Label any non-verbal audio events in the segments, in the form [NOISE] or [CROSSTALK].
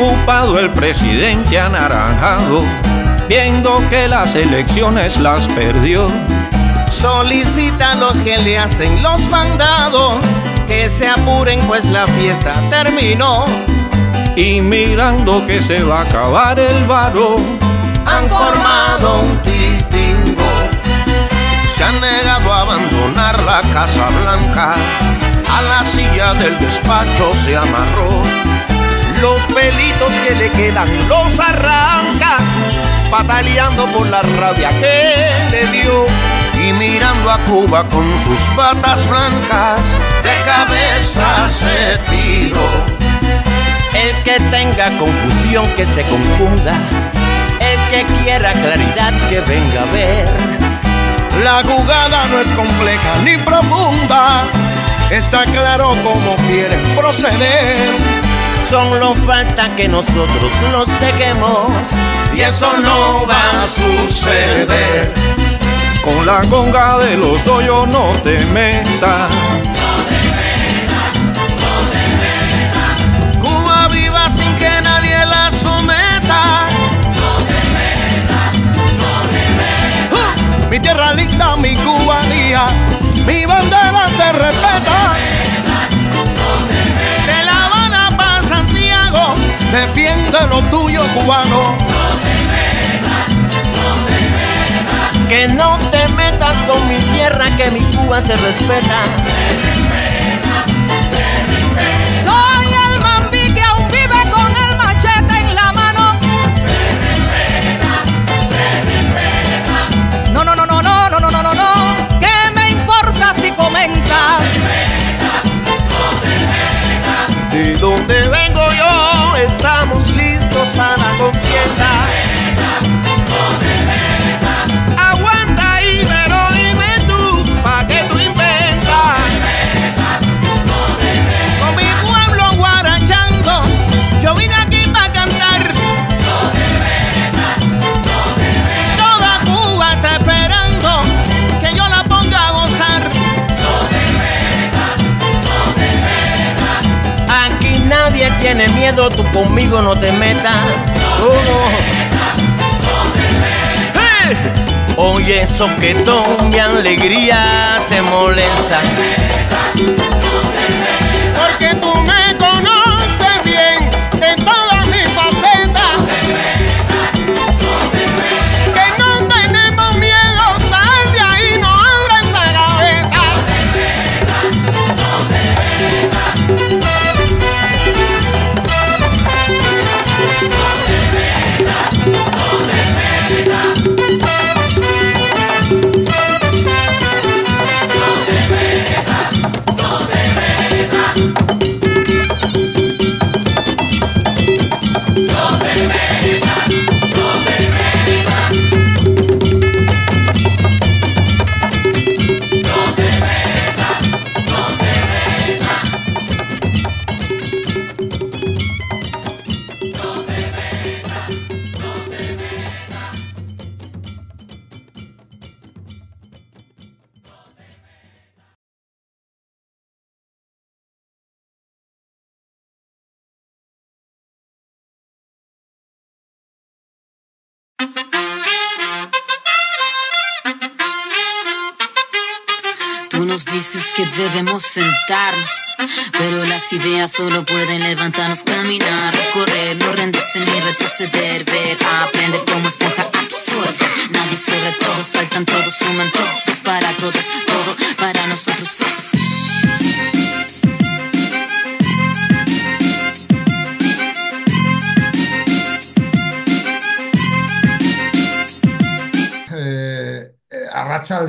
ocupado el presidente anaranjado, viendo que las elecciones las perdió. Solicita los que le hacen los mandados que se apuren pues la fiesta terminó. Y mirando que se va a acabar el varón han formado un titingo. Se han negado a abandonar la Casa Blanca, a la silla del despacho se amarró los pelitos que le quedan los arranca, bataleando por la rabia que le dio. Y mirando a Cuba con sus patas blancas, de cabeza se tiró. El que tenga confusión que se confunda, el que quiera claridad que venga a ver. La jugada no es compleja ni profunda, está claro cómo quieren proceder. Son los falta que nosotros nos dejemos. Y eso no va a suceder. Con la conga de los hoyos no te metas. No te metas, no te metas. Cuba viva sin que nadie la someta. No te metas, no te metas. Mi tierra linda, mi Cubanía, mi bandera se respeta. defiende lo tuyo cubano. No no te metas. Que no te metas con mi tierra, que mi Cuba se respeta. Soy el mambí que aún vive con el machete en la mano. No, no, no, no, no, no, no, no, no, ¿Qué me importa si comentas? No ¿De dónde vengo yo? estamos listos para la contienda. no te metas. No, te metas, no te metas. ¡Hey! Oye, eso que mi alegría te molesta. No te metas, no te metas. Porque tú me América. es que debemos sentarnos, pero las ideas solo pueden levantarnos, caminar, correr, no rendirse ni retroceder, ver, aprender cómo esponja absorbe. Nadie sobre todos, faltan todos, suman todos para todos, todo para nosotros. Arracha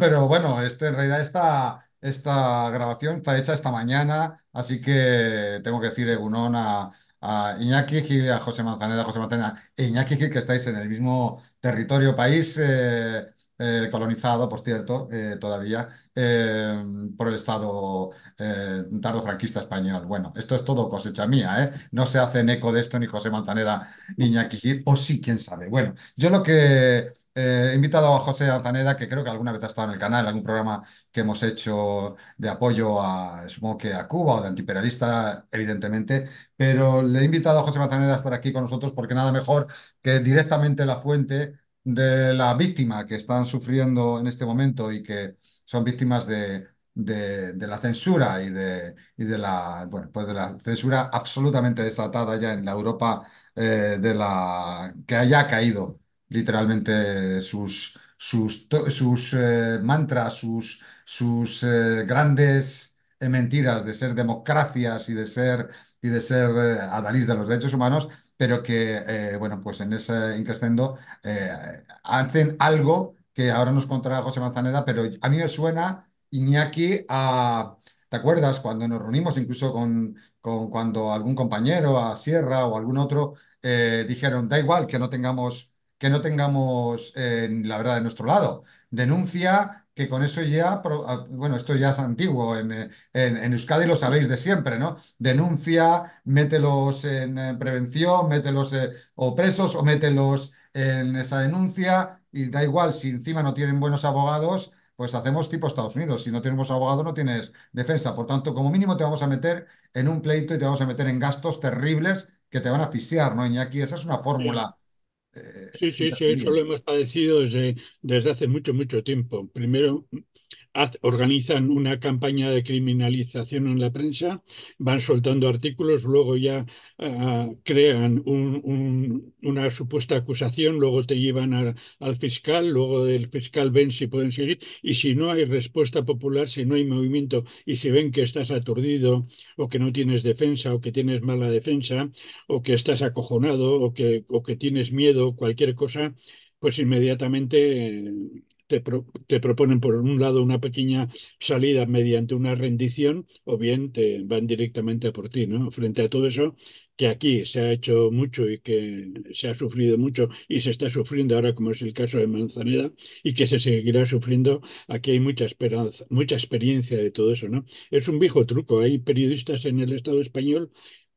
pero bueno, este, en realidad esta, esta grabación está hecha esta mañana, así que tengo que decir egunón a, a Iñaki a José Manzaneda, José Manzaneda e Iñaki que estáis en el mismo territorio, país eh, eh, colonizado, por cierto, eh, todavía, por el Estado tardo franquista español. Bueno, esto es todo cosecha mía, ¿eh? No se hacen eco de esto ni José Manzaneda ni Iñaki Gil, o sí, quién sabe. Bueno, yo lo que eh, he invitado a José Manzaneda, que creo que alguna vez ha estado en el canal, en algún programa que hemos hecho de apoyo a, a Cuba o de antiperialista, evidentemente, pero le he invitado a José Manzaneda a estar aquí con nosotros porque nada mejor que directamente la fuente de la víctima que están sufriendo en este momento y que son víctimas de, la censura y de, la bueno, pues de la censura absolutamente desatada ya en la Europa eh, de la que haya caído literalmente sus, sus, sus eh, mantras, sus, eh, grandes eh, mentiras de ser democracias y de ser y de ser de los derechos humanos, pero que, bueno, pues en ese increscendo hacen algo que ahora nos contará José Manzaneda, pero a mí me suena, Iñaki, a, ¿Te acuerdas cuando nos reunimos incluso con, con cuando algún compañero, a Sierra o algún otro, dijeron, da igual que no tengamos que no tengamos en eh, la verdad de nuestro lado. Denuncia que con eso ya, ah, bueno, esto ya es antiguo, eh, en, en, Euskadi lo sabéis de siempre, ¿no? Denuncia, mételos en, eh, prevención, mételos o presos o mételos en esa denuncia y da igual, si encima no tienen buenos abogados, pues hacemos tipo Estados Unidos. Si no tenemos abogado, no tienes defensa. Por tanto, como mínimo te vamos a meter en un pleito y te vamos a meter en gastos terribles que te van a asfixiar, ¿no, aquí Esa es una fórmula eh, sí, sí, sí, eso lo hemos padecido desde hace mucho, mucho tiempo. Primero, organizan una campaña de criminalización en la prensa, van soltando artículos, luego ya ah, crean una supuesta acusación, luego te llevan al fiscal, luego del fiscal ven si pueden seguir y si no hay respuesta popular, si no hay movimiento y si ven que estás aturdido o que no tienes defensa o que tienes mala defensa o que estás acojonado o que, o que tienes miedo, cualquier cosa, pues inmediatamente te, proponen por un lado una pequeña salida mediante una rendición o bien te van directamente a por ti, ¿no? Frente a todo eso que aquí se ha hecho mucho y que se ha sufrido mucho y se está sufriendo ahora como es el caso de Manzaneda y que se seguirá sufriendo, aquí hay mucha esperanza, mucha experiencia de todo eso, ¿no? Es un viejo truco, hay periodistas en el Estado español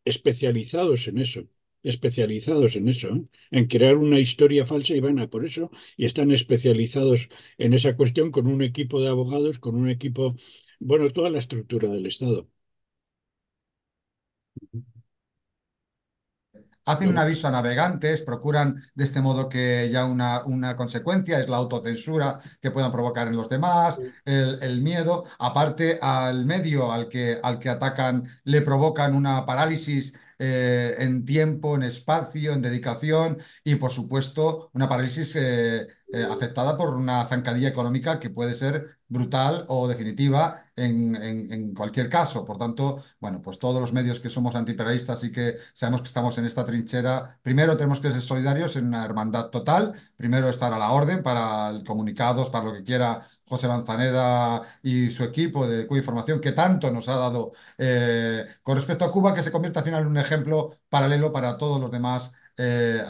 especializados en eso especializados en eso, en crear una historia falsa y van a por eso, y están especializados en esa cuestión con un equipo de abogados, con un equipo, bueno, toda la estructura del Estado. Hacen un aviso a navegantes, procuran de este modo que ya una, una consecuencia es la autocensura que puedan provocar en los demás, el, el, miedo. Aparte, al medio al que, al que atacan le provocan una parálisis eh, en tiempo, en espacio, en dedicación y, por supuesto, una parálisis eh, eh, afectada por una zancadilla económica que puede ser brutal o definitiva en, en, cualquier caso. Por tanto, bueno, pues todos los medios que somos antiimperialistas y que sabemos que estamos en esta trinchera, primero tenemos que ser solidarios en una hermandad total, primero estar a la orden para comunicados, para lo que quiera José Lanzaneda y su equipo de cuya información que tanto nos ha dado eh, con respecto a Cuba, que se convierta al final en un ejemplo paralelo para todos los demás eh,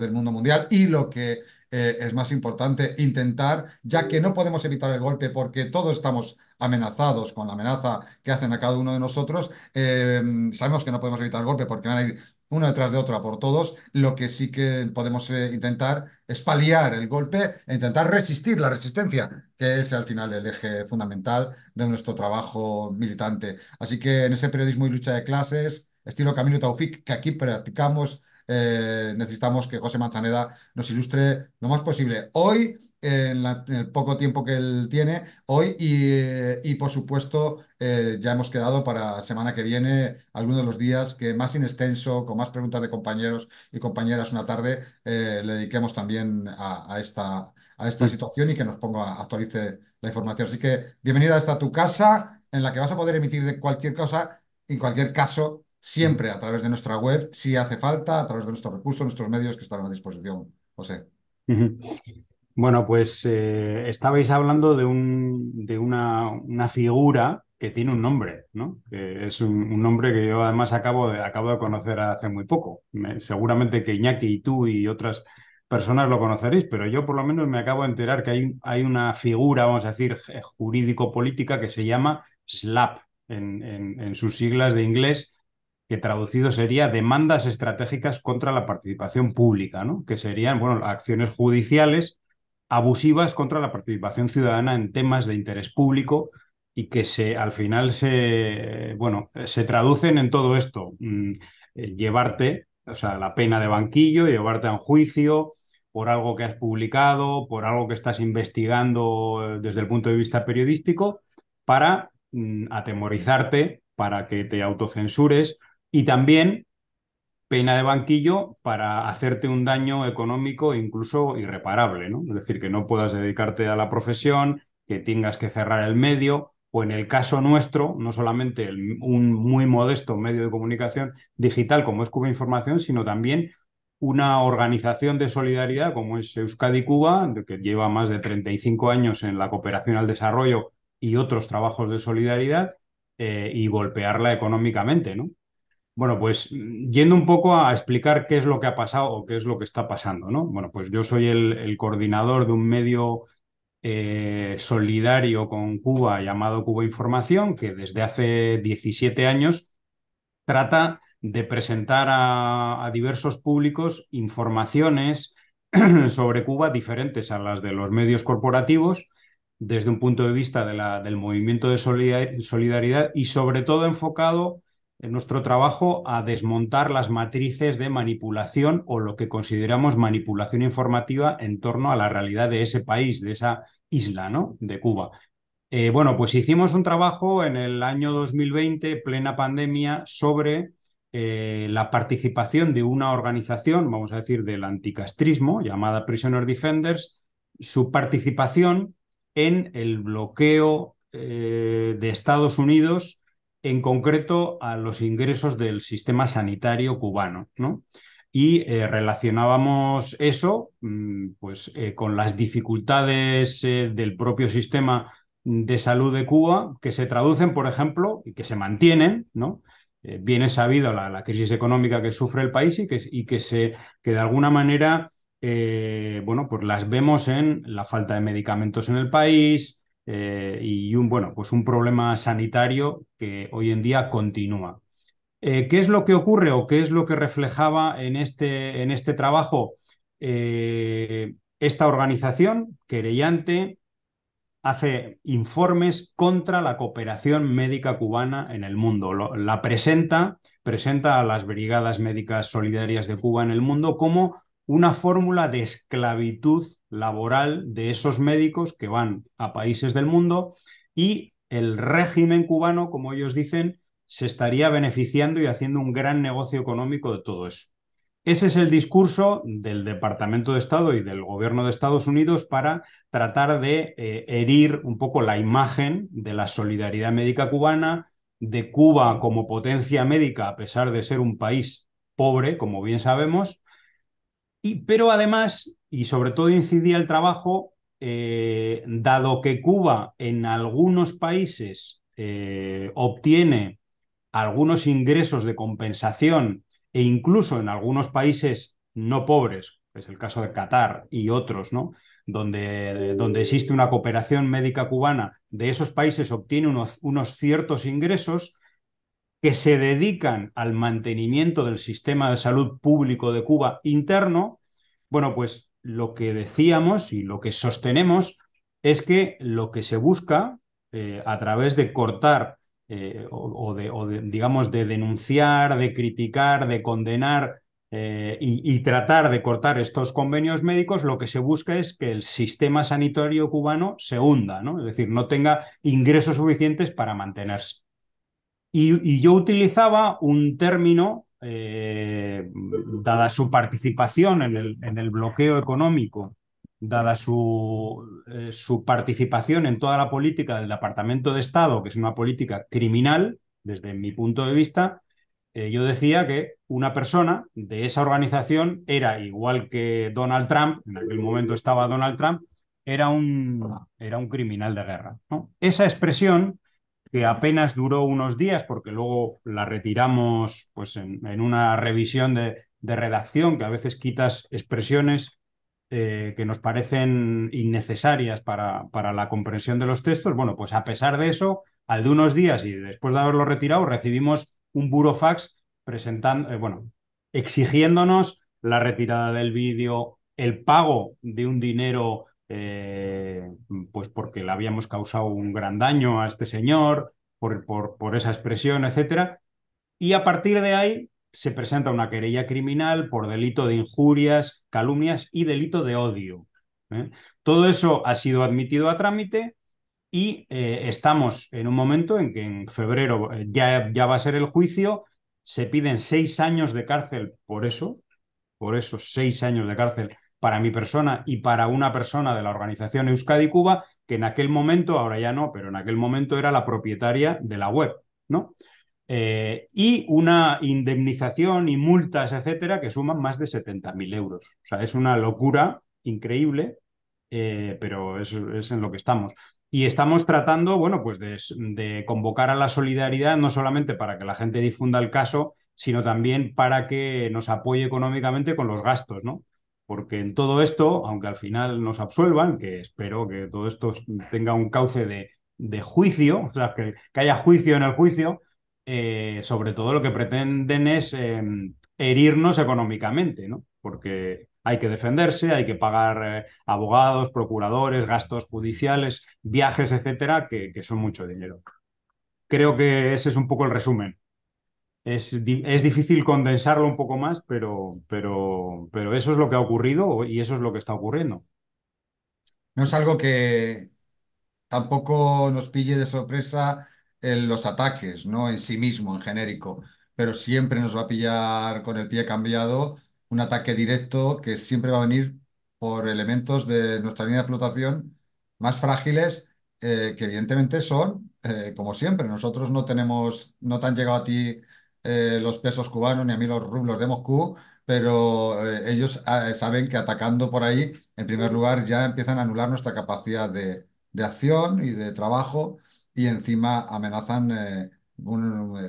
del mundo mundial y lo que eh, es más importante intentar, ya que no podemos evitar el golpe porque todos estamos amenazados con la amenaza que hacen a cada uno de nosotros, eh, sabemos que no podemos evitar el golpe porque van a ir uno detrás de otro por todos, lo que sí que podemos eh, intentar es paliar el golpe e intentar resistir la resistencia, que es al final el eje fundamental de nuestro trabajo militante. Así que en ese periodismo y lucha de clases, estilo Camilo Taufik, que aquí practicamos eh, necesitamos que José Manzaneda nos ilustre lo más posible. Hoy, en, el poco tiempo que él tiene, hoy y, eh, por supuesto, eh, ya hemos quedado para semana que viene, algunos de los días que más in extenso, con más preguntas de compañeros y compañeras una tarde, le dediquemos también a, esta, a esta situación y que nos ponga, actualice la información. Así que bienvenida hasta tu casa, en la que vas a poder emitir de cualquier cosa, en cualquier caso, siempre a través de nuestra web, si hace falta, a través de nuestros recursos, nuestros medios que están a disposición, José. Bueno, pues eh, estabais hablando de, una, figura que tiene un nombre, ¿no? es un, nombre que yo además acabo de, acabo de conocer hace muy poco. seguramente que Iñaki y tú y otras personas lo conoceréis, pero yo por lo menos me acabo de enterar que hay, hay una figura, vamos a decir, eh, jurídico-política que se llama SLAP en sus siglas de inglés, que traducido sería demandas estratégicas contra la participación pública, ¿no? que serían bueno, acciones judiciales abusivas contra la participación ciudadana en temas de interés público y que se, al final se, bueno, se traducen en todo esto, mm, eh, llevarte, o sea, la pena de banquillo, llevarte a un juicio por algo que has publicado, por algo que estás investigando eh, desde el punto de vista periodístico, para mm, atemorizarte, para que te autocensures, y también pena de banquillo para hacerte un daño económico incluso irreparable, ¿no? Es decir, que no puedas dedicarte a la profesión, que tengas que cerrar el medio, o en el caso nuestro, no solamente un muy modesto medio de comunicación digital como es Cuba Información, sino también una organización de solidaridad como es Euskadi Cuba, que lleva más de 35 años en la cooperación al desarrollo y otros trabajos de solidaridad, eh, y golpearla económicamente, ¿no? Bueno, pues yendo un poco a explicar qué es lo que ha pasado o qué es lo que está pasando, ¿no? Bueno, pues yo soy el, coordinador de un medio eh, solidario con Cuba llamado Cuba Información, que desde hace 17 años trata de presentar a, diversos públicos informaciones [CLEARS THROAT] sobre Cuba diferentes a las de los medios corporativos desde un punto de vista del movimiento de solidaridad y sobre todo enfocado nuestro trabajo a desmontar las matrices de manipulación o lo que consideramos manipulación informativa en torno a la realidad de ese país, de esa isla, ¿no? De Cuba. Eh, bueno, pues hicimos un trabajo en el año 2020, plena pandemia, sobre eh, la participación de una organización, vamos a decir, del anticastrismo, llamada Prisoner Defenders, su participación en el bloqueo eh, de Estados Unidos en concreto a los ingresos del sistema sanitario cubano, ¿no? Y eh, relacionábamos eso mm, pues, eh, con las dificultades eh, del propio sistema de salud de Cuba, que se traducen, por ejemplo, y que se mantienen, ¿no? bien es sabido la, crisis económica que sufre el país y que, y que, se, que de alguna manera, bueno, pues las vemos en la falta de medicamentos en el país, eh, y un, bueno, pues un problema sanitario que hoy en día continúa. Eh, ¿Qué es lo que ocurre o qué es lo que reflejaba en este, en este trabajo eh, esta organización querellante? hace informes contra la cooperación médica cubana en el mundo. la presenta, presenta a las Brigadas Médicas Solidarias de Cuba en el mundo como una fórmula de esclavitud laboral de esos médicos que van a países del mundo y el régimen cubano, como ellos dicen, se estaría beneficiando y haciendo un gran negocio económico de todo eso. Ese es el discurso del Departamento de Estado y del gobierno de Estados Unidos para tratar de eh, herir un poco la imagen de la solidaridad médica cubana, de Cuba como potencia médica, a pesar de ser un país pobre, como bien sabemos, pero además, y sobre todo incidía el trabajo, eh, dado que Cuba en algunos países eh, obtiene algunos ingresos de compensación e incluso en algunos países no pobres, es el caso de Qatar y otros, ¿no? Donde, donde existe una cooperación médica cubana, de esos países obtiene unos, unos ciertos ingresos, que se dedican al mantenimiento del sistema de salud público de Cuba interno, bueno, pues lo que decíamos y lo que sostenemos es que lo que se busca eh, a través de cortar eh, o, de, digamos, de denunciar, de criticar, de condenar eh, y, y, tratar de cortar estos convenios médicos, lo que se busca es que el sistema sanitario cubano se hunda, ¿no? Es decir, no tenga ingresos suficientes para mantenerse. Y, yo utilizaba un término, eh, dada su participación en el, en el, bloqueo económico, dada su, eh, su participación en toda la política del Departamento de Estado, que es una política criminal, desde mi punto de vista, eh, yo decía que una persona de esa organización era igual que Donald Trump, en aquel momento estaba Donald Trump, era un, era un criminal de guerra. Esa expresión que apenas duró unos días porque luego la retiramos pues, en, una revisión de, redacción, que a veces quitas expresiones eh, que nos parecen innecesarias para, para la comprensión de los textos. Bueno, pues a pesar de eso, al de unos días y después de haberlo retirado, recibimos un burofax presentando, eh, bueno, exigiéndonos la retirada del vídeo, el pago de un dinero eh, pues porque le habíamos causado un gran daño a este señor, por, por, esa expresión, etc. Y a partir de ahí se presenta una querella criminal por delito de injurias, calumnias y delito de odio. ¿eh? Todo eso ha sido admitido a trámite y eh, estamos en un momento en que en febrero ya, ya va a ser el juicio, se piden seis años de cárcel por eso, por esos seis años de cárcel para mi persona y para una persona de la organización Euskadi Cuba, que en aquel momento, ahora ya no, pero en aquel momento era la propietaria de la web, ¿no? Eh, y una indemnización y multas, etcétera, que suman más de 70.000 euros. O sea, es una locura increíble, eh, pero es, es, en lo que estamos. Y estamos tratando, bueno, pues de convocar a la solidaridad, no solamente para que la gente difunda el caso, sino también para que nos apoye económicamente con los gastos, ¿no? porque en todo esto, aunque al final nos absuelvan, que espero que todo esto tenga un cauce de, juicio, o sea, que, haya juicio en el juicio, eh, sobre todo lo que pretenden es em, herirnos económicamente, ¿no? Porque hay que defenderse, hay que pagar eh, abogados, procuradores, gastos judiciales, viajes, etcétera, que son mucho dinero. Creo que ese es un poco el resumen es, difícil condensarlo un poco más, pero, pero, pero eso es lo que ha ocurrido y eso es lo que está ocurriendo. No es algo que tampoco nos pille de sorpresa en los ataques, ¿no? En sí mismo, en genérico. Pero siempre nos va a pillar con el pie cambiado un ataque directo que siempre va a venir por elementos de nuestra línea de flotación más frágiles, eh, que evidentemente son, eh, como siempre, nosotros no tenemos, no te han llegado a ti eh, los pesos cubanos ni a mí los rublos de Moscú, pero eh, ellos ah, saben que atacando por ahí, en primer lugar, ya empiezan a anular nuestra capacidad de, acción y de trabajo y encima amenazan eh,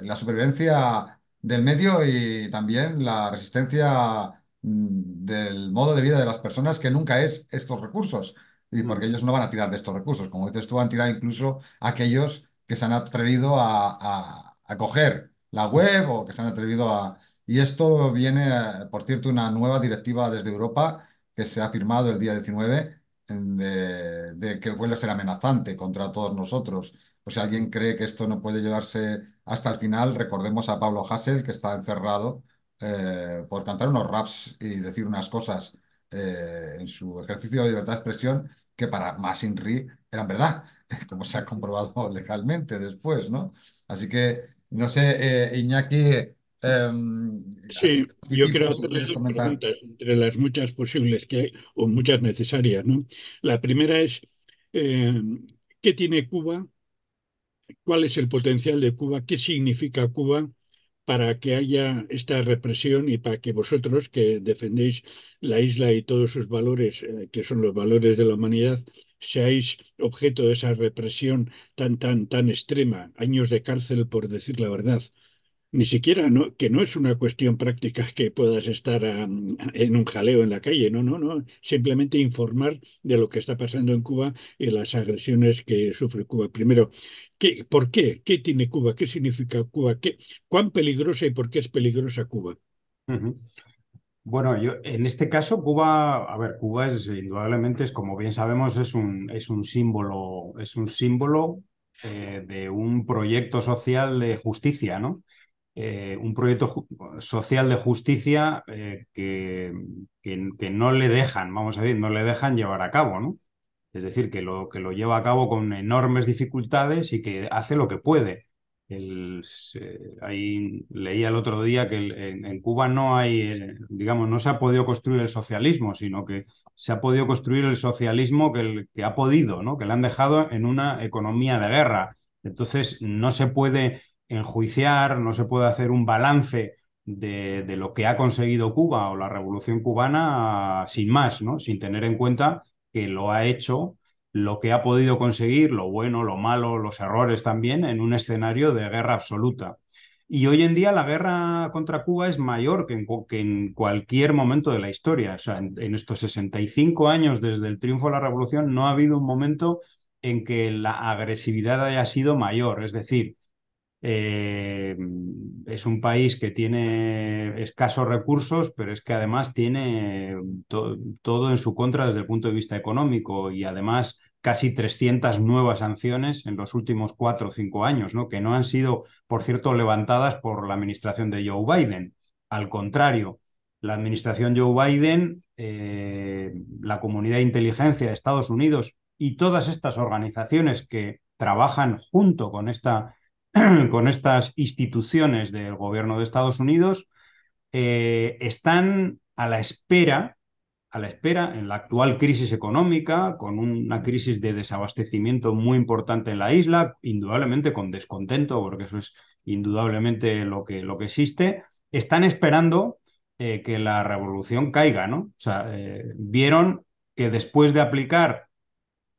la supervivencia del medio y también la resistencia mm, del modo de vida de las personas que nunca es estos recursos y mm. porque ellos no van a tirar de estos recursos. Como dices tú, van a tirar incluso aquellos que se han atrevido a, a, a coger la web o que se han atrevido a... Y esto viene, por cierto, una nueva directiva desde Europa que se ha firmado el día 19 de, que vuelve a ser amenazante contra todos nosotros. O si alguien cree que esto no puede llevarse hasta el final, recordemos a Pablo Hassel, que está encerrado eh, por cantar unos raps y decir unas cosas eh, en su ejercicio de libertad de expresión que para más Inri eran verdad, [LAUGHS] como se ha comprobado legalmente después, ¿no? Así que no sé, eh, Iñaki. Em, sí, yo quiero hacer preguntas entre las muchas posibles que hay, o muchas necesarias. ¿no? La primera es, em, ¿qué tiene Cuba? ¿Cuál es el potencial de Cuba? ¿Qué significa Cuba para que haya esta represión y para que vosotros que defendéis la isla y todos sus valores, eh, que son los valores de la humanidad, seáis objeto de esa represión tan, tan, tan extrema, años de cárcel por decir la verdad. Ni siquiera, que no es una cuestión práctica que puedas estar en un jaleo en la calle, no, no, no. Simplemente informar de lo que está pasando en Cuba y las agresiones que sufre Cuba. Primero, ¿qué, ¿por qué? ¿Qué tiene Cuba? ¿Qué significa Cuba? ¿Qué, ¿Cuán peligrosa y por qué es peligrosa Cuba? Bueno, yo en este caso Cuba, a ver, Cuba es indudablemente es como bien sabemos es un es un símbolo es un símbolo eh, de un proyecto social de justicia, ¿no? Eh, un proyecto social de justicia eh, que, que, que, no le dejan, vamos a decir, no le dejan llevar a cabo, ¿no? Es decir, que lo, que lo lleva a cabo con enormes dificultades y que hace lo que puede ahí leía el otro día que en, Cuba no hay, eh, digamos, no se ha podido construir el socialismo, sino que se ha podido construir el socialismo que, que ha podido, ¿no? que le han dejado en una economía de guerra. Entonces, no se puede enjuiciar, no se puede hacer un balance de, lo que ha conseguido Cuba o la revolución cubana sin más, ¿no? sin tener en cuenta que lo ha hecho lo que ha podido conseguir, lo bueno, lo malo, los errores también, en un escenario de guerra absoluta. Y hoy en día la guerra contra Cuba es mayor que en, cualquier momento de la historia. O sea, en, estos 65 años desde el triunfo de la revolución no ha habido un momento en que la agresividad haya sido mayor. Es decir, eh, es un país que tiene escasos recursos, pero es que además tiene todo en su contra desde el punto de vista económico y además casi 300 nuevas sanciones en los últimos cuatro o cinco años, ¿no? que no han sido, por cierto, levantadas por la administración de Joe Biden. Al contrario, la administración Joe Biden, eh, la comunidad de inteligencia de Estados Unidos y todas estas organizaciones que trabajan junto con, esta, [CLEARS THROAT] con estas instituciones del gobierno de Estados Unidos eh, están a la espera a la espera en la actual crisis económica, con una crisis de desabastecimiento muy importante en la isla, indudablemente con descontento, porque eso es indudablemente lo que, lo que existe, están esperando eh, que la revolución caiga, ¿no? O sea, eh, vieron que después de aplicar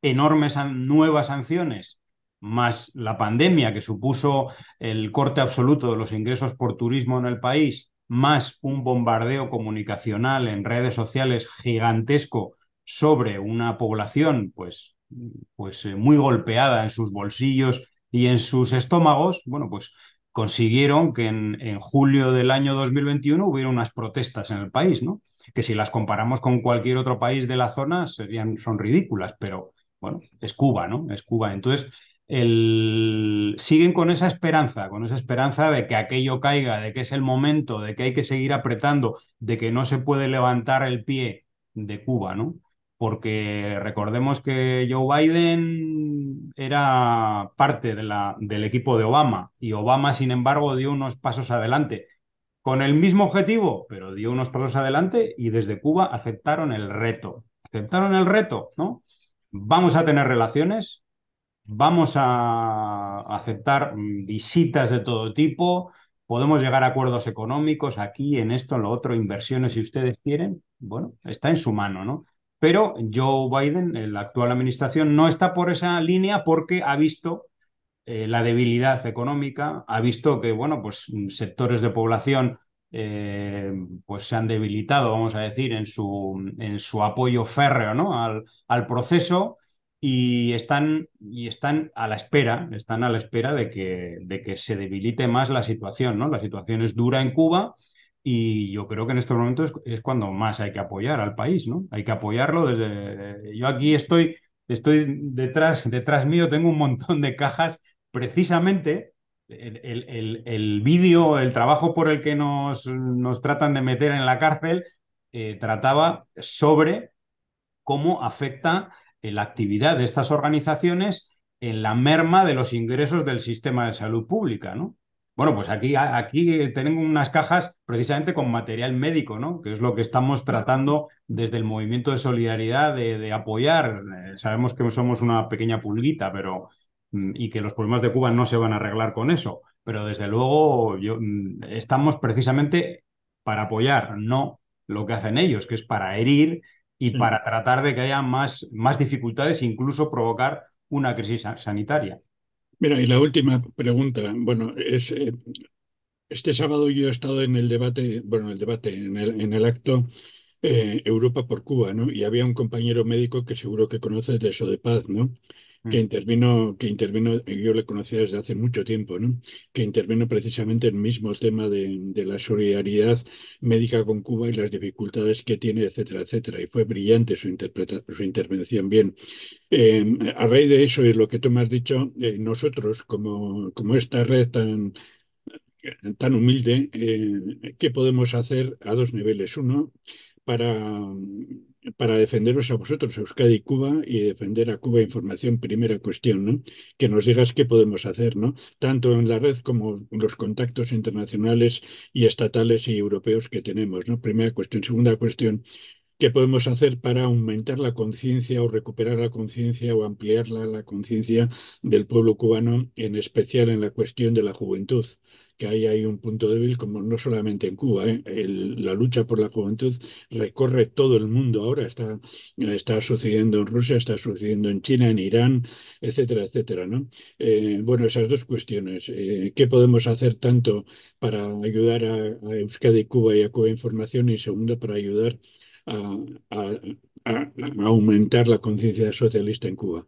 enormes nuevas sanciones más la pandemia que supuso el corte absoluto de los ingresos por turismo en el país más un bombardeo comunicacional en redes sociales gigantesco sobre una población pues, pues eh, muy golpeada en sus bolsillos y en sus estómagos, bueno, pues consiguieron que en, julio del año 2021 hubiera unas protestas en el país, ¿no? Que si las comparamos con cualquier otro país de la zona serían, son ridículas, pero bueno, es Cuba, ¿no? Es Cuba. Entonces, el, siguen con esa esperanza, con esa esperanza de que aquello caiga, de que es el momento, de que hay que seguir apretando, de que no se puede levantar el pie de Cuba, ¿no? Porque recordemos que Joe Biden era parte de la, del equipo de Obama y Obama, sin embargo, dio unos pasos adelante con el mismo objetivo, pero dio unos pasos adelante y desde Cuba aceptaron el reto. Aceptaron el reto, ¿no? Vamos a tener relaciones, vamos a aceptar mm, visitas de todo tipo, podemos llegar a acuerdos económicos aquí, en esto, en lo otro, inversiones si ustedes quieren, bueno, está en su mano, ¿no? Pero Joe Biden, la actual administración, no está por esa línea porque ha visto eh, la debilidad económica, ha visto que, bueno, pues mm, sectores de población eh, pues se han debilitado, vamos a decir, en su, en su apoyo férreo ¿no? al proceso y están, y están a la espera, están a la espera de que, de que se debilite más la situación, ¿no? La situación es dura en Cuba y yo creo que en estos momentos es cuando más hay que apoyar al país, ¿no? Hay que apoyarlo Yo aquí estoy, estoy detrás, detrás mío tengo un montón de cajas precisamente... El, vídeo, el trabajo por el que nos, nos tratan de meter en la cárcel, eh, trataba sobre cómo afecta eh, la actividad de estas organizaciones en la merma de los ingresos del sistema de salud pública, ¿no? Bueno, pues aquí, aquí eh, tenemos unas cajas precisamente con material médico, ¿no? Que es lo que estamos tratando desde el movimiento de solidaridad de, apoyar. Eh, sabemos que somos una pequeña pulguita, pero mm, y que los problemas de Cuba no se van a arreglar con eso. Pero desde luego yo, mm, estamos precisamente para apoyar, no lo que hacen ellos, que es para herir y para tratar de que haya más, más dificultades, incluso provocar una crisis sanitaria. Mira, y la última pregunta. Bueno, es, eh, este sábado yo he estado en el debate, bueno, el debate, en el, en el acto eh, Europa por Cuba, ¿no? Y había un compañero médico que seguro que conoce de eso de paz, ¿no? que mm. intervino, que intervino, eh, yo le conocía desde hace mucho tiempo, ¿no? que intervino precisamente el mismo tema de, la solidaridad médica con Cuba y las dificultades que tiene, etcétera, etcétera. Y fue brillante su, su intervención. Bien, em, a raíz de eso y lo que tú me has dicho, eh, nosotros, como, como esta red tan tan humilde, eh, ¿qué podemos hacer a dos niveles? Uno, para para defenderos a vosotros, Euskadi y Cuba, y defender a Cuba Información, primera cuestión, ¿no? Que nos digas qué podemos hacer, ¿no? Tanto en la red como los contactos internacionales y estatales y europeos que tenemos, ¿no? Primera cuestión. Segunda cuestión, ¿qué podemos hacer para aumentar la conciencia o recuperar la conciencia o ampliar la conciencia del pueblo cubano, en especial en la cuestión de la juventud? que ahí hay un punto débil, como no solamente en Cuba. ¿eh? la lucha por la juventud recorre todo el mundo ahora. Está, está sucediendo en Rusia, está sucediendo en China, en Irán, etcétera, etcétera. ¿no? Eh, bueno, esas dos cuestiones. Eh, ¿Qué podemos hacer tanto para ayudar a, Euskadi, Cuba y a Cuba Información? Y segundo, para ayudar a, aumentar la conciencia socialista en Cuba.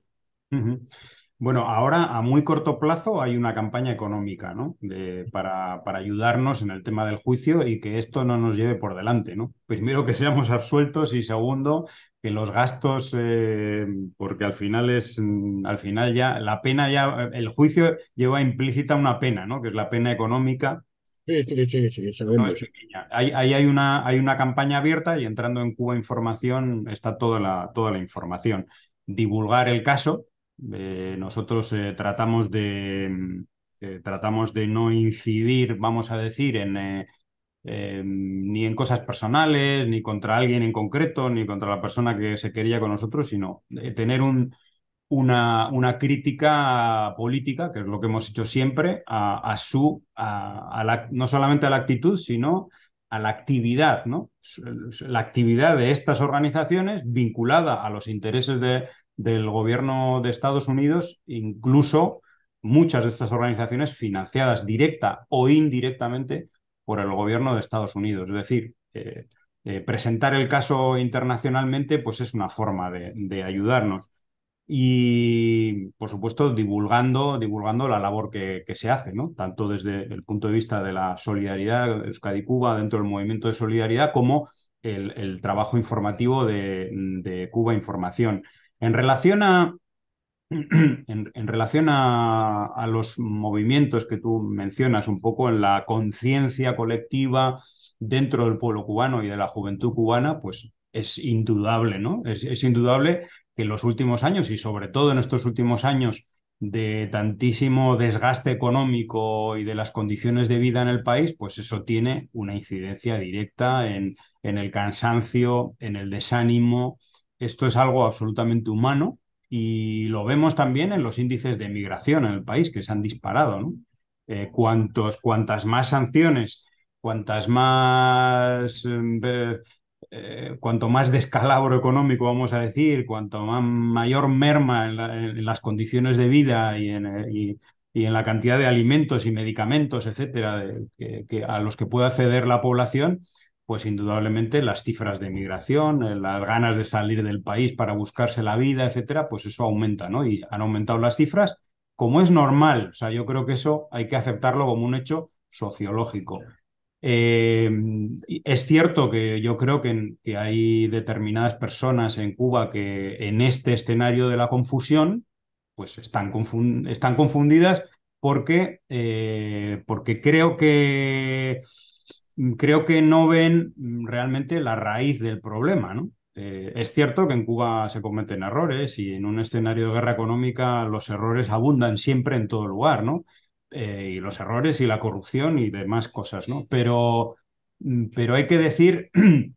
Bueno, ahora a muy corto plazo hay una campaña económica, ¿no? De, para, para, ayudarnos en el tema del juicio y que esto no nos lleve por delante, ¿no? Primero que seamos absueltos y segundo que los gastos, eh, porque al final es, mm, al final ya la pena ya, el juicio lleva implícita una pena, ¿no? Que es la pena económica. Sí, sí, sí, no es pequeña. Ahí, hay, una, hay una campaña abierta y entrando en Cuba Información está toda la, toda la información. Divulgar el caso, eh, nosotros eh, tratamos, de, mm, eh, tratamos de no incidir, vamos a decir, en, em, ni en cosas personales, ni contra alguien en concreto, ni contra la persona que se quería con nosotros, sino tener un, una, una, crítica política, que es lo que hemos hecho siempre, a, su, no solamente a la actitud, sino a la actividad, ¿no? La actividad de estas organizaciones vinculada a los intereses de, del gobierno de Estados Unidos, incluso muchas de estas organizaciones financiadas directa o indirectamente por el gobierno de Estados Unidos. Es decir, eh, eh, presentar el caso internacionalmente pues es una forma de, ayudarnos. Y, por supuesto, divulgando, divulgando la labor que, se hace, ¿no? tanto desde el punto de vista de la solidaridad Euskadi-Cuba dentro del movimiento de solidaridad como el, trabajo informativo de Cuba Información. En relación a, [CLEARS THROAT] en, relación a, los movimientos que tú mencionas un poco en la conciencia colectiva dentro del pueblo cubano y de la juventud cubana, pues es indudable, ¿no? Es, indudable que en los últimos años y sobre todo en estos últimos años de tantísimo desgaste económico y de las condiciones de vida en el país, pues eso tiene una incidencia directa en, en el cansancio, en el desánimo, esto es algo absolutamente humano y lo vemos también en los índices de migración en el país, que se han disparado. Eh, cuantas más sanciones, cuantas más... Em, eh, cuanto más descalabro económico, vamos a decir, cuanto mayor merma en, las condiciones de vida y en, la cantidad de alimentos y medicamentos, etcétera, que a los que puede acceder la población, pues indudablemente las cifras de migración, eh, las ganas de salir del país para buscarse la vida, etcétera, pues eso aumenta, ¿no? Y han aumentado las cifras, como es normal. O sea, yo creo que eso hay que aceptarlo como un hecho sociológico. Eh, es cierto que yo creo que, hay determinadas personas en Cuba que en este escenario de la confusión, pues están, confundidas porque, eh, porque creo que Mm, creo que no ven mm, realmente la raíz del problema, ¿no? Eh, es cierto que en Cuba se cometen errores y en un escenario de guerra económica los errores abundan siempre en todo lugar, ¿no? Eh, y los errores y la corrupción y demás cosas, ¿no? Pero, mm, pero hay que decir, [CLEARS THROAT]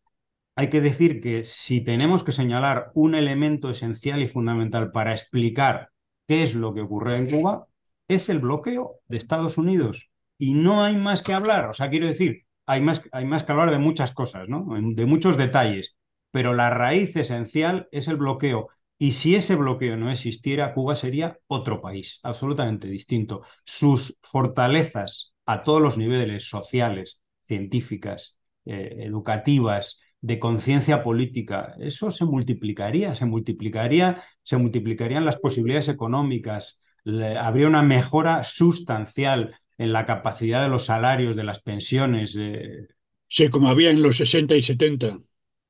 hay que decir que si tenemos que señalar un elemento esencial y fundamental para explicar qué es lo que ocurre en Cuba, es el bloqueo de Estados Unidos. Y no hay más que hablar. O sea, quiero decir, hay más, hay más que hablar de muchas cosas, ¿no? de muchos detalles, pero la raíz esencial es el bloqueo. Y si ese bloqueo no existiera, Cuba sería otro país, absolutamente distinto. Sus fortalezas a todos los niveles sociales, científicas, eh, educativas, de conciencia política, eso se multiplicaría, se multiplicaría, se multiplicarían las posibilidades económicas, habría una mejora sustancial en la capacidad de los salarios, de las pensiones. Eh, sí, como había en los 60 y 70.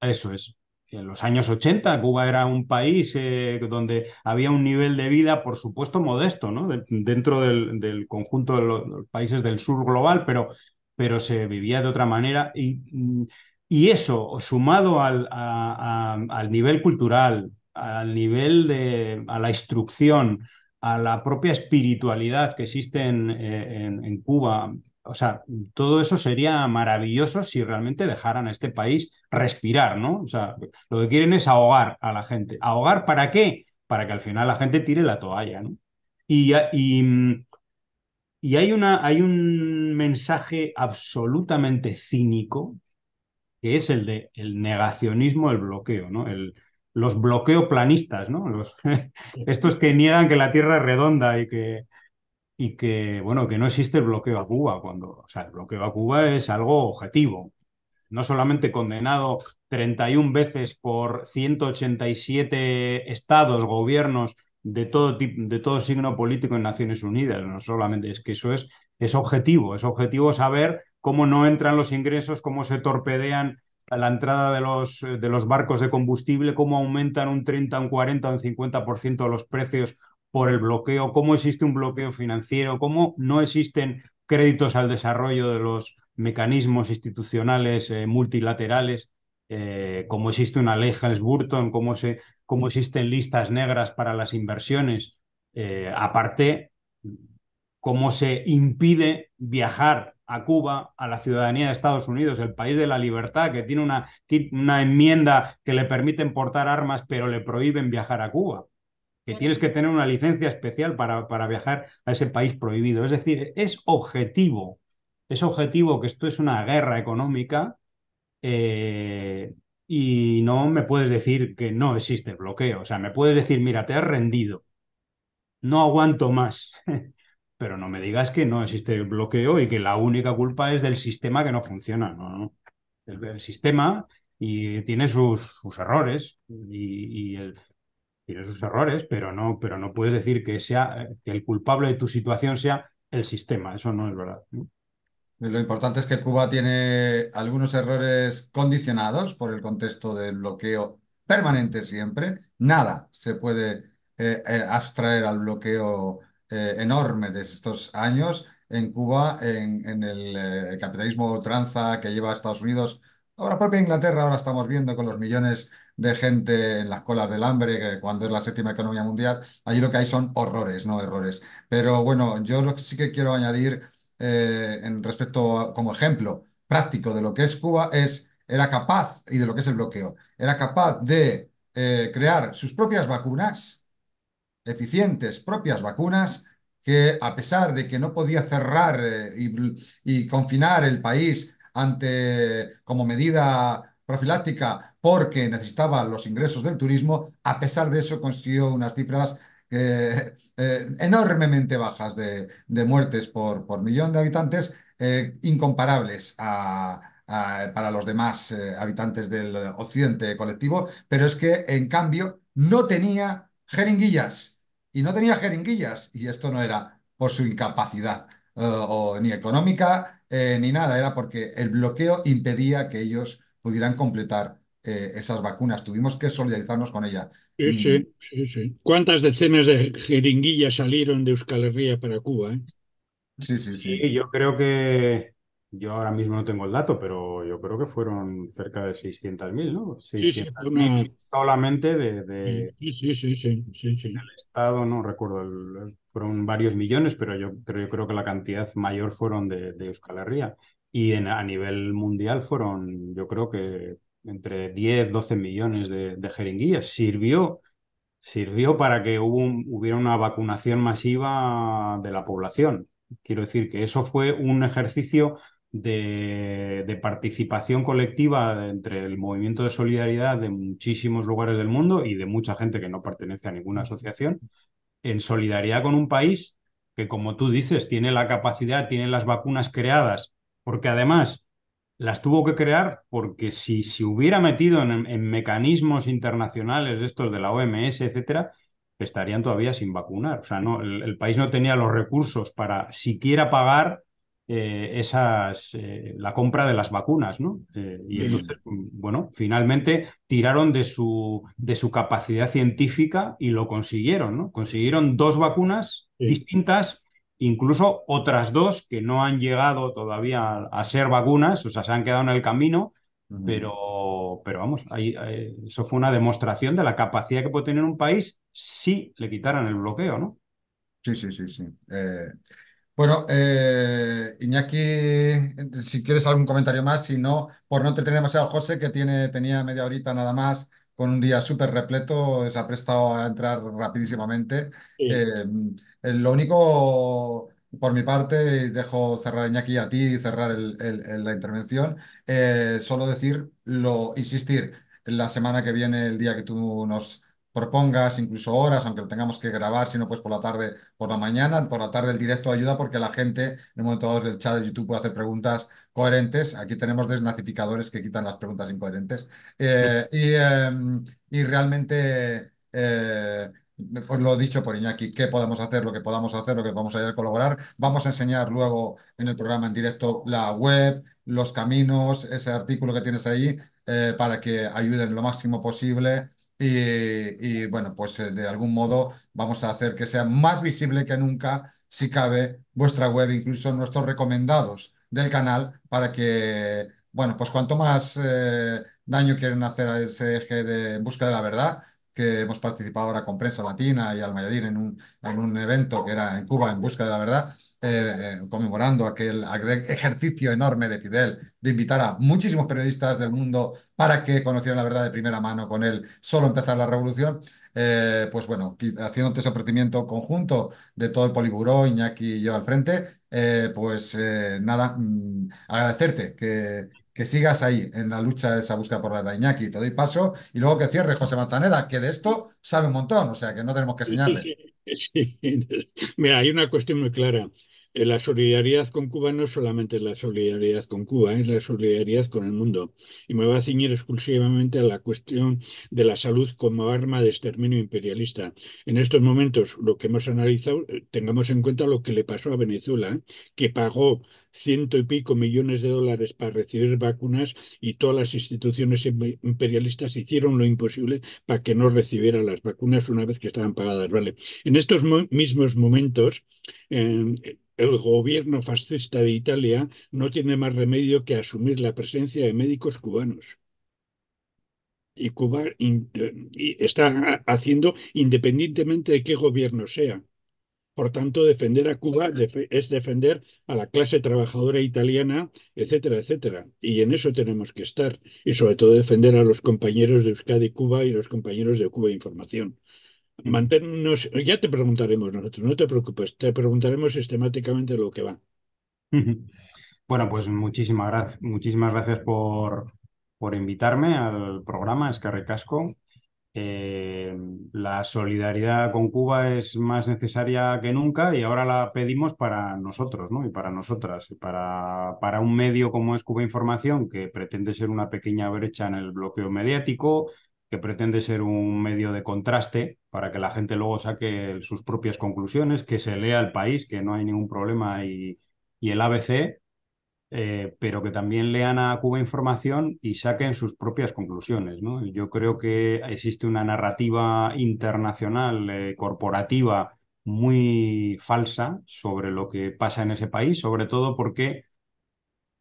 Eso es. En los años 80 Cuba era un país eh, donde había un nivel de vida, por supuesto, modesto, ¿no? dentro del, conjunto de los países del sur global, pero, pero se vivía de otra manera. Y, y eso, sumado al, al nivel cultural, al nivel de, a la instrucción, a la propia espiritualidad que existe eh, en, Cuba. O sea, todo eso sería maravilloso si realmente dejaran a este país respirar, ¿no? O sea, lo que quieren es ahogar a la gente. ¿Ahogar para qué? Para que al final la gente tire la toalla, ¿no? Y, y, hay, una, hay un mensaje absolutamente cínico que es el de el negacionismo, el bloqueo, ¿no? El, los planistas, ¿no? Los, [LAUGHS] estos que niegan que la Tierra es redonda y que, y que, bueno, que no existe el bloqueo a Cuba, cuando, o sea, el bloqueo a Cuba es algo objetivo, no solamente condenado 31 veces por 187 estados, gobiernos de todo, de todo signo político en Naciones Unidas, no solamente es que eso es, es objetivo, es objetivo saber cómo no entran los ingresos, cómo se torpedean la entrada de los, eh, de los barcos de combustible, cómo aumentan un 30, un 40, un 50% los precios por el bloqueo, cómo existe un bloqueo financiero, cómo no existen créditos al desarrollo de los mecanismos institucionales eh, multilaterales, eh, cómo existe una ley Helms-Burton, cómo, existen listas negras para las inversiones. aparte, cómo se impide viajar a Cuba, a la ciudadanía de Estados Unidos, el país de la libertad, que tiene una, una enmienda que le permite importar armas, pero le prohíben viajar a Cuba, que tienes que tener una licencia especial para, para viajar a ese país prohibido. Es decir, es objetivo, es objetivo que esto es una guerra económica eh, y no me puedes decir que no existe bloqueo. O sea, me puedes decir, mira, te has rendido, no aguanto más. [LAUGHS] Pero no me digas que no existe el bloqueo y que la única culpa es del sistema que no funciona. No, El, sistema y tiene sus, sus errores y, tiene sus errores, pero no, pero no puedes decir que sea el culpable de tu situación sea el sistema. Eso no es verdad. Lo importante es que Cuba tiene algunos errores condicionados por el contexto del bloqueo permanente siempre. Nada se puede eh, eh, abstraer al bloqueo eh, enorme de estos años en Cuba, en, eh, el, capitalismo tranza que lleva a Estados Unidos, ahora propia Inglaterra, ahora estamos viendo con los millones de gente en las colas del hambre, que cuando es la séptima economía mundial, allí lo que hay son horrores, no errores. Pero bueno, yo lo que sí que quiero añadir eh, en respecto como ejemplo práctico de lo que es Cuba es, era capaz, y de lo que es el bloqueo, era capaz de crear sus propias vacunas, eficientes propias vacunas que a pesar de que no podía cerrar eh, y, confinar el país ante como medida profiláctica porque necesitaba los ingresos del turismo, a pesar de eso consiguió unas cifras eh, eh, enormemente bajas de, muertes por, por, millón de habitantes, incomparables a, para los demás habitantes del occidente colectivo, pero es que en cambio no tenía jeringuillas y no tenía jeringuillas. Y esto no era por su incapacidad eh, o, ni económica eh, ni nada, era porque el bloqueo impedía que ellos pudieran completar eh, esas vacunas. Tuvimos que solidarizarnos con ella. Sí, sí, sí, ¿Cuántas decenas de jeringuillas salieron de Euskal Herria para Cuba? sí, sí, sí. yo creo que yo ahora mismo no tengo el dato, pero yo creo que fueron cerca de 600.000, ¿no? sí, sí, solamente de, sí, sí, sí, sí, sí, sí. Estado, no recuerdo, fueron varios millones, pero yo, pero yo creo que la cantidad mayor fueron de, de Euskal Herria. Y en, a nivel mundial fueron, yo creo que entre 10, 12 millones de, de jeringuillas. Sirvió, sirvió para que hubo hubiera una vacunación masiva de la población. Quiero decir que eso fue un ejercicio de, participación colectiva entre el movimiento de solidaridad de muchísimos lugares del mundo y de mucha gente que no pertenece a ninguna asociación, en solidaridad con un país que, como tú dices, tiene la capacidad, tiene las vacunas creadas, porque además las tuvo que crear porque si se si hubiera metido en, mecanismos internacionales estos de la OMS, etcétera, estarían todavía sin vacunar. O sea, no, el país no tenía los recursos para siquiera pagar eh, esas, eh, la compra de las vacunas, ¿no? Eh, y entonces, mm, bueno, finalmente tiraron de su, de su capacidad científica y lo consiguieron, ¿no? Consiguieron dos vacunas distintas, incluso otras dos que no han llegado todavía a, ser vacunas, o sea, se han quedado en el camino, pero, pero vamos, eso fue una demostración de la capacidad que puede tener un país si le quitaran el bloqueo, ¿no? Sí, sí, sí, sí. Bueno, eh, Iñaki, si quieres algún comentario más, si no, por no tener demasiado José, que tiene, tenía media horita nada más, con un día súper repleto, se ha prestado a entrar rapidísimamente. Eh, lo único, por mi parte, dejo cerrar Iñaki a ti y cerrar la intervención, eh, solo decir, lo, insistir, la semana que viene, el día que tú nos pongas, incluso horas, aunque lo tengamos que grabar, sino pues por la tarde, por la mañana, por la tarde el directo ayuda porque la gente en el momento del chat de YouTube puede hacer preguntas coherentes. Aquí tenemos desnacificadores... que quitan las preguntas incoherentes. Eh, em, y, realmente... pues lo dicho por Iñaki, qué podemos hacer, lo que podamos hacer, lo que vamos a colaborar. Vamos a enseñar luego en el programa en directo la web, los caminos, ese artículo que tienes ahí, eh, para que ayuden lo máximo posible y, bueno, pues eh, de algún modo vamos a hacer que sea más visible que nunca, si cabe, vuestra web, incluso nuestros recomendados del canal, para que, bueno, pues cuanto más eh, daño quieren hacer a ese eje de busca de la verdad, que hemos participado ahora con Prensa Latina y Almayadín en un, en un evento que era en Cuba en busca de la verdad, eh, eh, conmemorando aquel, ejercicio enorme de Fidel de invitar a muchísimos periodistas del mundo para que conocieran la verdad de primera mano con él, solo empezar la revolución, eh, pues bueno, haciendo ese ofrecimiento conjunto de todo el Poliburó, Iñaki y yo al frente, pues nada, mm, agradecerte que, que sigas ahí en la lucha de esa búsqueda por la de Iñaki. Te doy paso y luego que cierre José Mantaneda, que de esto sabe un montón, o sea que no tenemos que enseñarle. [LAUGHS] Mira, hay una cuestión muy clara. Eh, la solidaridad con Cuba no es solamente la solidaridad con Cuba, es la solidaridad con el mundo. Y me voy a ceñir exclusivamente a la cuestión de la salud como arma de exterminio imperialista. En estos momentos, lo que hemos analizado, eh, tengamos en cuenta lo que le pasó a Venezuela, que pagó ciento y pico millones de dólares para recibir vacunas y todas las instituciones imperialistas hicieron lo imposible para que no recibiera las vacunas una vez que estaban pagadas. Vale. En estos mismos momentos, eh, el gobierno fascista de Italia no tiene más remedio que asumir la presencia de médicos cubanos. Y Cuba está haciendo independientemente de qué gobierno sea. Por tanto, defender a Cuba es defender a la clase trabajadora italiana, etcétera, etcétera. Y en eso tenemos que estar. Y sobre todo defender a los compañeros de Euskadi Cuba y los compañeros de Cuba Información manténnos, ya te preguntaremos nosotros, no te preocupes, te preguntaremos sistemáticamente lo que va. [LAUGHS] Bueno, pues muchísimas gracias, muchísimas gracias por, por invitarme al programa Escarrecasco. Casco. Eh, la solidaridad con Cuba es más necesaria que nunca y ahora la pedimos para nosotros ¿no? y para nosotras, para, para un medio como es Cuba Información, que pretende ser una pequeña brecha en el bloqueo mediático, que pretende ser un medio de contraste para que la gente luego saque sus propias conclusiones, que se lea el país, que no hay ningún problema, y, el ABC, eh, pero que también lean a Cuba información y saquen sus propias conclusiones. Yo creo que existe una narrativa internacional, eh, corporativa, muy falsa sobre lo que pasa en ese país, sobre todo porque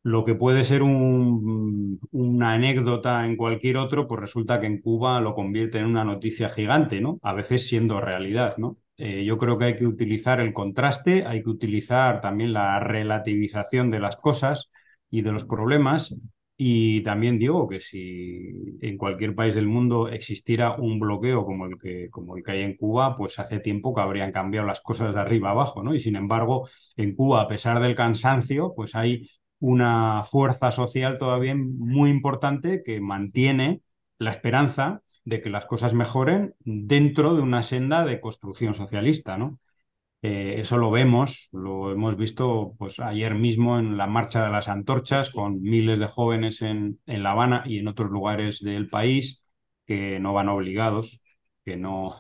lo que puede ser una anécdota en cualquier otro, pues resulta que en Cuba lo convierte en una noticia gigante, ¿no? A veces siendo realidad, ¿no? Eh, yo creo que hay que utilizar el contraste, hay que utilizar también la relativización de las cosas y de los problemas. Y también digo que si en cualquier país del mundo existiera un bloqueo como el que, como el que hay en Cuba, pues hace tiempo que habrían cambiado las cosas de arriba abajo, ¿no? Y sin embargo, en Cuba, a pesar del cansancio, pues hay una fuerza social todavía muy importante que mantiene la esperanza de que las cosas mejoren dentro de una senda de construcción socialista, ¿no? Eh, eso lo vemos, lo hemos visto pues, ayer mismo en la marcha de las antorchas con miles de jóvenes en, en La Habana y en otros lugares del país que no van obligados, que no,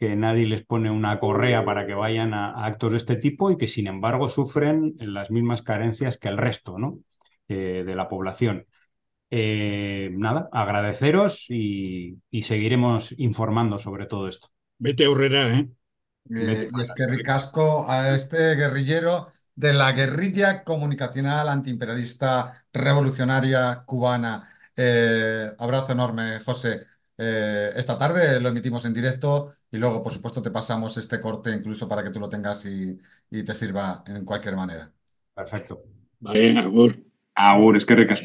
que nadie les pone una correa para que vayan a, actos de este tipo y que sin embargo sufren las mismas carencias que el resto ¿no? Eh, de la población. Eh, nada, agradeceros y, seguiremos informando sobre todo esto. Vete a ¿eh? eh y es que ricasco a este guerrillero de la guerrilla comunicacional antiimperialista revolucionaria cubana. Eh, abrazo enorme, José. Eh, esta tarde lo emitimos en directo y luego, por supuesto, te pasamos este corte incluso para que tú lo tengas y, te sirva en cualquier manera. Perfecto. Vale, Agur. Agur, es que recas.